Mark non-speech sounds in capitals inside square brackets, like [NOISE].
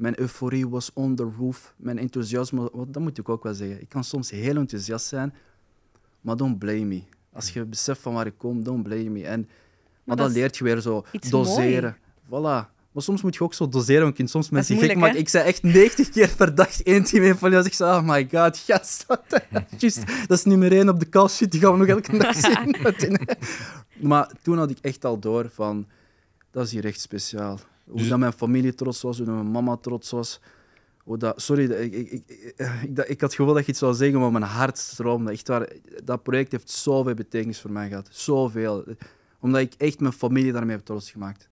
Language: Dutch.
Mijn euforie was on the roof. Mijn enthousiasme, dat moet ik ook wel zeggen. Ik kan soms heel enthousiast zijn, maar don't blame me. Als je beseft van waar ik kom, don't blame me. En, maar, dan leer leert je weer zo doseren. Voilà. Maar soms moet je ook zo doseren, want soms mensen gek maken. Ik zei echt 90 keer per dag één team in van jou. Ik zei, oh my god, [LAUGHS] gast, dat, [LAUGHS] dat is nummer één op de call Die gaan we nog elke dag [LAUGHS] zien. maar toen had ik echt al door van, dat is hier echt speciaal. Hoe dus- dat mijn familie trots was, hoe dat mijn mama trots was. Hoe dat, sorry, ik, ik, ik, eh, ik, dat, ik had gewoon dat ik iets zou zeggen, maar mijn hart stroomde. Echt waar, dat project heeft zoveel betekenis voor mij gehad. Zoveel. Omdat ik echt mijn familie daarmee heb trots gemaakt.